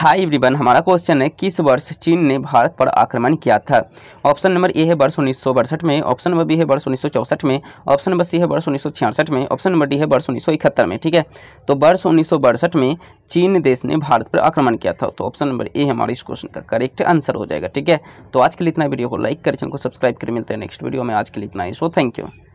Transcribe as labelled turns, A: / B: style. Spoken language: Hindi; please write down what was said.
A: हाई एवरीवन हमारा क्वेश्चन है किस वर्ष चीन ने भारत पर आक्रमण किया था ऑप्शन नंबर ए है वर्ष उन्नीस में ऑप्शन नंबर बी है वर्ष उन्नीस में ऑप्शन नंबर सी है वर्ष उन्नीस में ऑप्शन नंबर डी है वर्ष उन्नीस में ठीक है तो वर्ष उन्नीस में चीन देश ने भारत पर आक्रमण किया था तो ऑप्शन नंबर ए हमारे इस क्वेश्चन का करेक्ट आंसर हो जाएगा ठीक है तो आज के लिए इतना वीडियो को लाइक कर चैनल को सब्सक्राइब कर मिलते हैं नेक्स्ट वीडियो में आज के लिए इतना ही सो थैंक यू